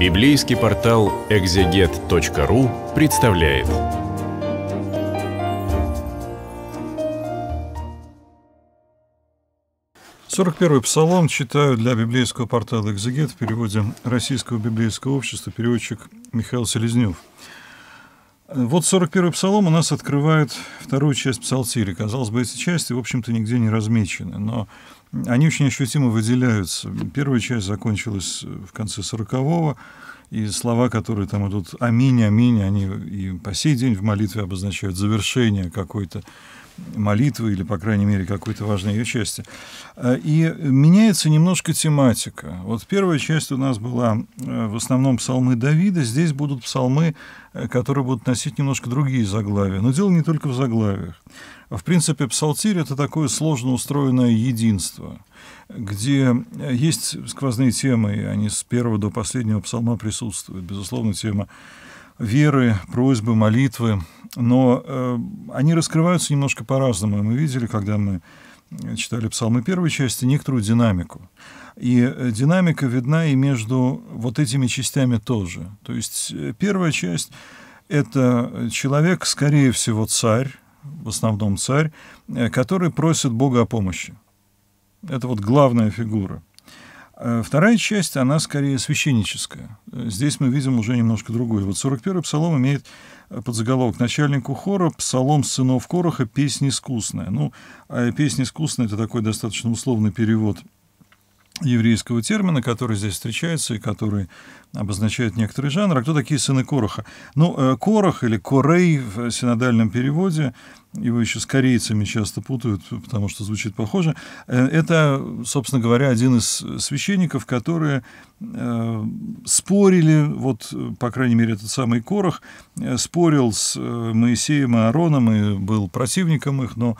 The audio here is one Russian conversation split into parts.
Библейский портал экзегет.ру представляет. Сорок первый псалом читаю для библейского портала «Экзегет» в переводе Российского библейского общества, переводчик Михаил Селезнев. Вот 41-й псалом у нас открывает вторую часть псалтири. Казалось бы, эти части, в общем-то, нигде не размечены, но они очень ощутимо выделяются. Первая часть закончилась в конце 40-го, и слова, которые там идут «Аминь, аминь», они и по сей день в молитве обозначают завершение какой-то молитвы или, по крайней мере, какой-то важной ее части. Э, и меняется немножко тематика. Вот первая часть у нас была э, в основном псалмы Давида, здесь будут псалмы, э, которые будут носить немножко другие заглавия. Но дело не только в заглавиях. В принципе, псалтирь – это такое сложно устроенное единство, где есть сквозные темы, и они с первого до последнего псалма присутствуют. Безусловно, тема веры, просьбы, молитвы, но э, они раскрываются немножко по-разному. Мы видели, когда мы э, читали псалмы первой части, некоторую динамику. И э, динамика видна и между вот этими частями тоже. То есть э, первая часть — это человек, скорее всего, царь, в основном царь, который просит Бога о помощи. Это вот главная фигура. Э, вторая часть, она скорее священническая. Э, здесь мы видим уже немножко другое. Вот 41-й псалом имеет э, подзаголовок «Начальнику хора псалом сынов Короха, песня искусная». Ну, а песня искусная – это такой достаточно условный перевод еврейского термина, который здесь встречается и который обозначают некоторые жанры. А кто такие сыны Короха? Ну, э, Корох или Корей в синодальном переводе, его еще с корейцами часто путают, потому что звучит похоже, э, это, собственно говоря, один из священников, которые э, спорили, вот, по крайней мере, этот самый Корох спорил с Моисеем и Аароном и был противником их, но,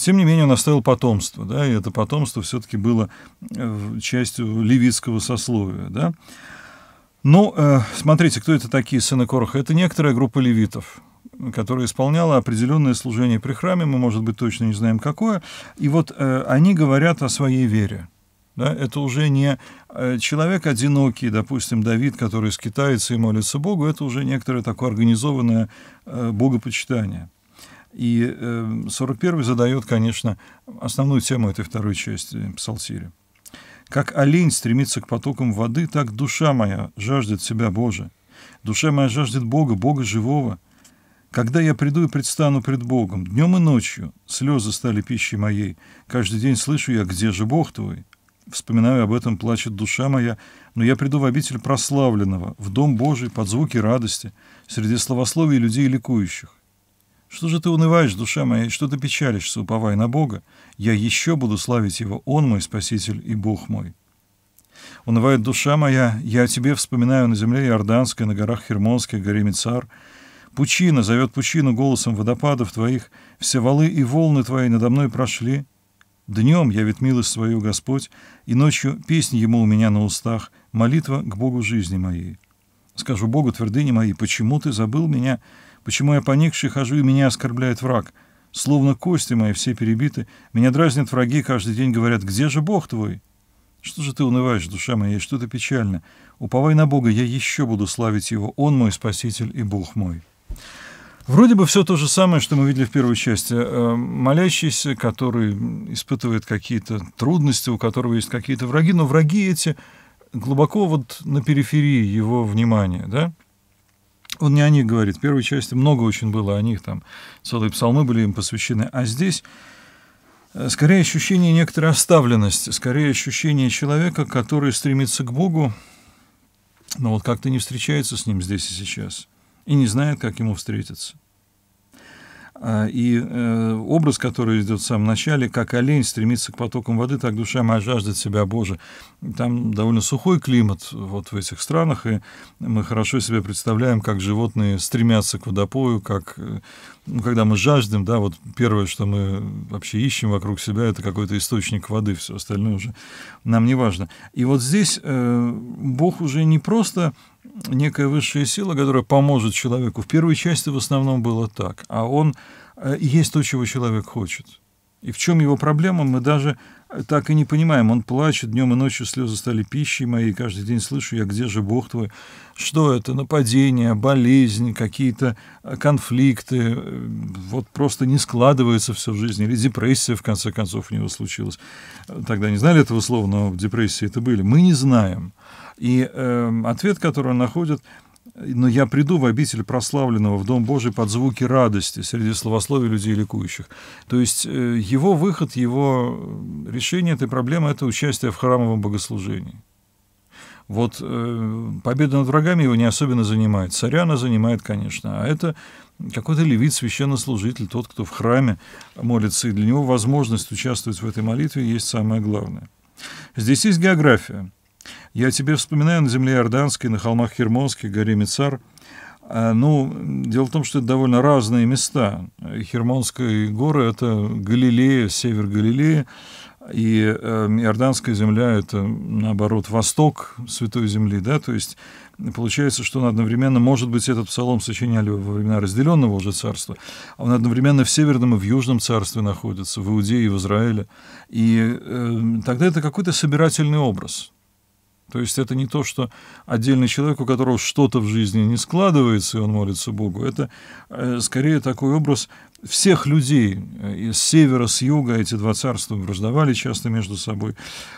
тем не менее, он оставил потомство, да, и это потомство все-таки было частью левитского сословия, да. Ну, э, смотрите, кто это такие сыны Короха? Это некоторая группа левитов, которая исполняла определенное служение при храме, мы, может быть, точно не знаем какое. И вот э, они говорят о своей вере. Да, это уже не э, человек одинокий, допустим, Давид, который скитается и молится Богу, это уже некоторое такое организованное богопочитание. И э, 41 задает, конечно, основную тему этой второй части псалтири. Как олень стремится к потокам воды, так душа моя жаждет себя Божия. Душа моя жаждет Бога, Бога живого. Когда я приду и предстану пред Богом, днем и ночью слезы стали пищей моей. Каждый день слышу я, где же Бог твой? Вспоминаю об этом, плачет душа моя, но я приду в обитель прославленного, в дом Божий, под звуки радости, среди словословий людей ликующих. Что же ты унываешь, душа моя, что ты печалишься, уповай на Бога? Я еще буду славить Его, Он мой Спаситель и Бог мой». Унывает душа моя, я о тебе вспоминаю на земле Иорданской, на горах Хермонской, горе Мицар. Пучина зовет пучину голосом водопадов твоих, все валы и волны твои надо мной прошли. Днем я явит милость свою Господь, и ночью песни Ему у меня на устах, молитва к Богу жизни моей. Скажу Богу твердыни мои, почему ты забыл меня, Почему я поникший хожу, и меня оскорбляет враг? Словно кости мои все перебиты, меня дразнят враги, каждый день говорят, где же Бог твой? Что же ты унываешь, душа моя, что-то печально. Уповай на Бога, я еще буду славить Его, Он мой Спаситель и Бог мой». Вроде бы все то же самое, что мы видели в первой части. Э, молящийся, который испытывает какие-то трудности, у которого есть какие-то враги, но враги эти глубоко вот на периферии его внимания, да? Он не о них говорит. В первой части много очень было о них, там целые псалмы были им посвящены. А здесь э, скорее ощущение некоторой оставленности, скорее ощущение человека, который стремится к Богу, но вот как-то не встречается с ним здесь и сейчас и не знает, как ему встретиться. А, и э, образ, который идет в самом начале, как олень стремится к потокам воды, так душа моя жаждет себя, Боже. Там довольно сухой климат вот в этих странах, и мы хорошо себе представляем, как животные стремятся к водопою, как, э, ну, когда мы жаждем, да, вот первое, что мы вообще ищем вокруг себя, это какой-то источник воды, все остальное уже нам не важно. И вот здесь э, Бог уже не просто некая высшая сила, которая поможет человеку. В первой части в основном было так, а он э, есть то, чего человек хочет. И в чем его проблема, мы даже э, так и не понимаем. Он плачет, днем и ночью слезы стали пищей моей, каждый день слышу я, где же Бог твой? Что это? Нападение, болезнь, какие-то э, конфликты, э, вот просто не складывается все в жизни, или депрессия, в конце концов, у него случилась. Тогда не знали этого слова, но в депрессии это были. Мы не знаем. И э, ответ, который он находит – но я приду в обитель прославленного, в Дом Божий под звуки радости среди словословий людей ликующих. То есть э, его выход, его э, решение этой проблемы – это участие в храмовом богослужении. Вот э, победа над врагами его не особенно занимает. Царя она занимает, конечно. А это какой-то левит, священнослужитель, тот, кто в храме молится. И для него возможность участвовать в этой молитве есть самое главное. Здесь есть география. Я тебе вспоминаю на земле Иорданской, на холмах Хермонских, горе Мицар. А, ну, дело в том, что это довольно разные места. Хермонские горы — это Галилея, север Галилеи, и эм, Иорданская земля — это, наоборот, восток Святой Земли, да, то есть получается, что он одновременно, может быть, этот псалом сочиняли во времена разделенного уже царства, а он одновременно в Северном и в Южном царстве находится, в Иудее и в Израиле, и э, тогда это какой-то собирательный образ, то есть это не то, что отдельный человек, у которого что-то в жизни не складывается, и он молится Богу. Это э, скорее такой образ всех людей с э, севера, с юга эти два царства враждовали часто между собой,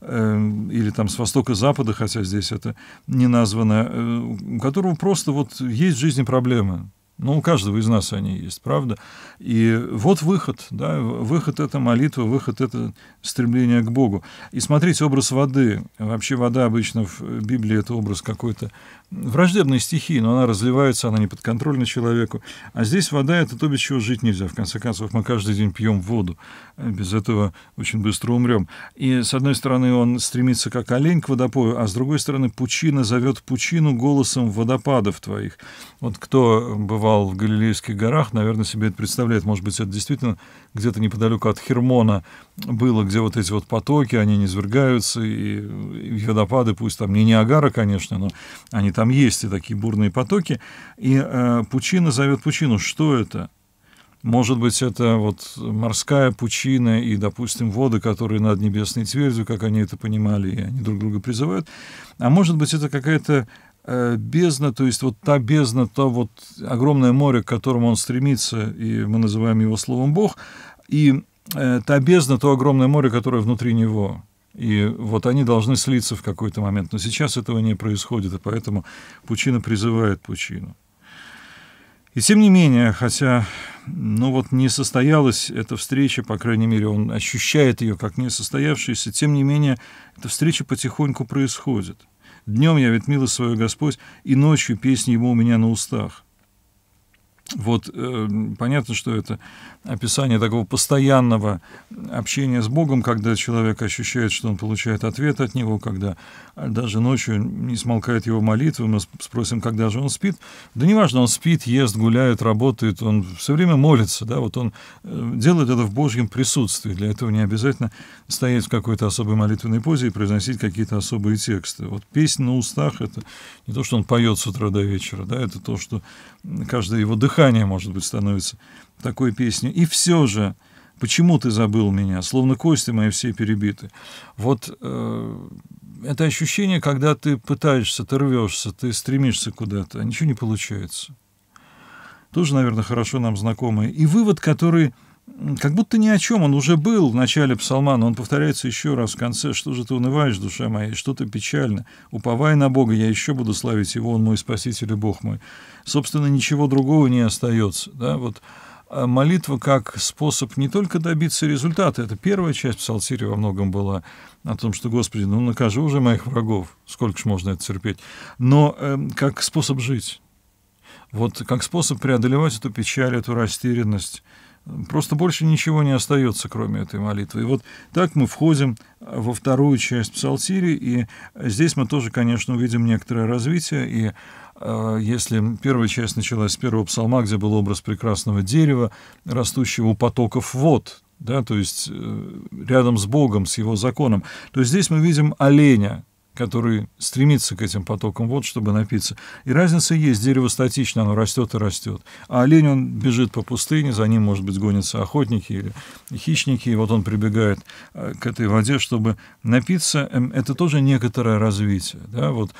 эм, или там с востока, запада, хотя здесь это не названо, э, у которого просто вот есть в жизни проблемы. Ну, у каждого из нас они есть, правда? И вот выход, да, выход — это молитва, выход — это стремление к Богу. И смотрите, образ воды, вообще вода обычно в Библии — это образ какой-то враждебной стихии, но она разливается, она не подконтрольна человеку. А здесь вода — это то, без чего жить нельзя. В конце концов, мы каждый день пьем воду, без этого очень быстро умрем. И, с одной стороны, он стремится как олень к водопою, а с другой стороны, пучина зовет пучину голосом водопадов твоих. Вот кто бывал вал в Галилейских горах, наверное, себе это представляет. Может быть, это действительно где-то неподалеку от Хермона было, где вот эти вот потоки, они не свергаются и, и водопады, пусть там не Ниагара, конечно, но они там есть, и такие бурные потоки. И э, пучина зовет пучину. Что это? Может быть, это вот морская пучина и, допустим, воды, которые над небесной твердью, как они это понимали, и они друг друга призывают. А может быть, это какая-то Э, бездна, то есть вот та бездна, то вот огромное море, к которому он стремится, и мы называем его словом Бог, и э, та бездна, то огромное море, которое внутри него. И вот они должны слиться в какой-то момент. Но сейчас этого не происходит, и поэтому пучина призывает пучину. И тем не менее, хотя, ну вот не состоялась эта встреча, по крайней мере, он ощущает ее как несостоявшуюся, тем не менее, эта встреча потихоньку происходит – Днем я ведь мило свою Господь, и ночью песни ему у меня на устах. Вот э, понятно, что это описание такого постоянного общения с Богом, когда человек ощущает, что он получает ответ от него, когда даже ночью не смолкает его молитва, мы спросим, когда же он спит. Да неважно, он спит, ест, гуляет, работает, он все время молится, да, вот он э, делает это в Божьем присутствии. Для этого не обязательно стоять в какой-то особой молитвенной позе и произносить какие-то особые тексты. Вот песня на устах — это не то, что он поет с утра до вечера, да, это то, что каждое его дыхание дыхание, может быть, становится такой песней. И все же, почему ты забыл меня, словно кости мои все перебиты. Вот э, это ощущение, когда ты пытаешься, ты рвешься, ты стремишься куда-то, а ничего не получается. Тоже, наверное, хорошо нам знакомое. И вывод, который как будто ни о чем, он уже был в начале псалма, но он повторяется еще раз в конце, что же ты унываешь, душа моя, что ты печально, уповай на Бога, я еще буду славить Его, Он мой Спаситель и Бог мой. Собственно, ничего другого не остается, да, вот а молитва как способ не только добиться результата, это первая часть псалтири во многом была о том, что, Господи, ну накажи уже моих врагов, сколько ж можно это терпеть, но э, как способ жить, вот как способ преодолевать эту печаль, эту растерянность, Просто больше ничего не остается, кроме этой молитвы. И вот так мы входим во вторую часть Псалтири, и здесь мы тоже, конечно, увидим некоторое развитие, и э, если первая часть началась с первого псалма, где был образ прекрасного дерева, растущего у потоков вод, да, то есть э, рядом с Богом, с Его законом, то здесь мы видим оленя, который стремится к этим потокам вод, чтобы напиться. И разница есть, дерево статично, оно растет и растет. А олень, он бежит по пустыне, за ним, может быть, гонятся охотники или хищники, и вот он прибегает э, к этой воде, чтобы напиться. Эм, это тоже некоторое развитие. Да? Вот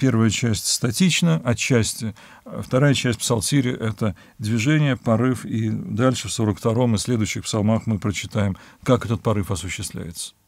первая часть статична отчасти, а вторая часть псалтири — это движение, порыв, и дальше в 42-м и следующих псалмах мы прочитаем, как этот порыв осуществляется.